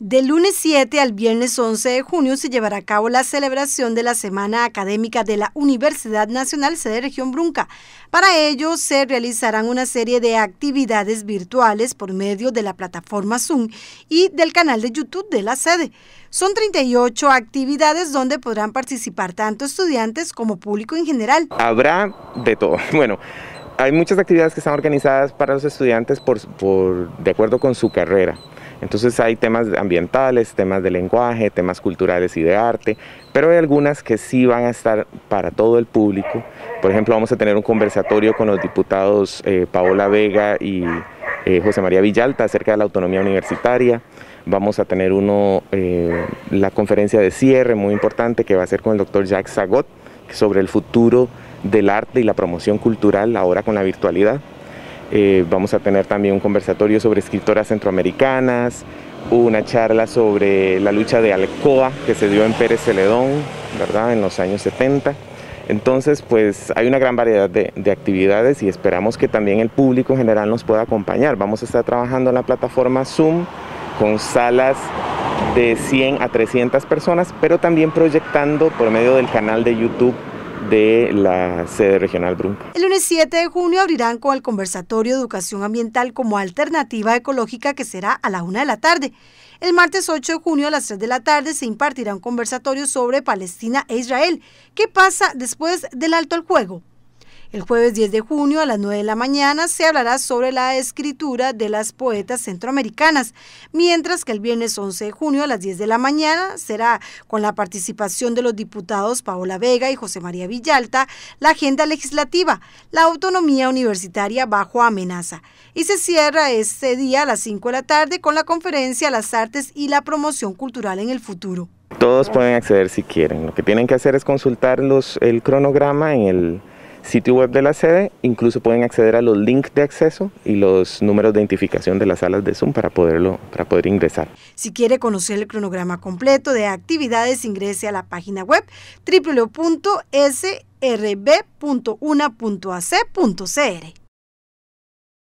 Del lunes 7 al viernes 11 de junio se llevará a cabo la celebración de la Semana Académica de la Universidad Nacional Sede Región Brunca. Para ello se realizarán una serie de actividades virtuales por medio de la plataforma Zoom y del canal de YouTube de la sede. Son 38 actividades donde podrán participar tanto estudiantes como público en general. Habrá de todo. Bueno, hay muchas actividades que están organizadas para los estudiantes por de acuerdo con su carrera. Entonces hay temas ambientales, temas de lenguaje, temas culturales y de arte, pero hay algunas que sí van a estar para todo el público. Por ejemplo, vamos a tener un conversatorio con los diputados eh, Paola Vega y eh, José María Villalta acerca de la autonomía universitaria. Vamos a tener uno, eh, la conferencia de cierre muy importante que va a ser con el doctor Jacques Zagot sobre el futuro del arte y la promoción cultural ahora con la virtualidad. Eh, vamos a tener también un conversatorio sobre escritoras centroamericanas, una charla sobre la lucha de Alcoa que se dio en Pérez Celedón, ¿verdad? En los años 70. Entonces, pues hay una gran variedad de, de, actividades y esperamos que también el público en general nos pueda acompañar. Vamos a estar trabajando en la plataforma Zoom con salas de 100 a 300 personas, pero también proyectando por medio del canal de YouTube de la sede regional Brum. El lunes 7 de junio abrirán con el conversatorio Educación Ambiental como alternativa ecológica que será a la una de la tarde. El martes 8 de junio a las 3 de la tarde se impartirá un conversatorio sobre Palestina e Israel. ¿Qué pasa después del alto al juego? El jueves 10 de junio a las 9 de la mañana se hablará sobre la escritura de las poetas centroamericanas, mientras que el viernes 11 de junio a las 10 de la mañana será con la participación de los diputados Paola Vega y José María Villalta la agenda legislativa, la autonomía universitaria bajo amenaza. Y se cierra este día a las 5 de la tarde con la conferencia Las artes y la promoción cultural en el futuro. Todos pueden acceder si quieren. Lo que tienen que hacer es consultar el cronograma en el sitio web de la sede, incluso pueden acceder a los links de acceso y los números de identificación de las salas de Zoom para, poderlo, para poder ingresar. Si quiere conocer el cronograma completo de actividades, ingrese a la página web www.srb.una.ac.cr.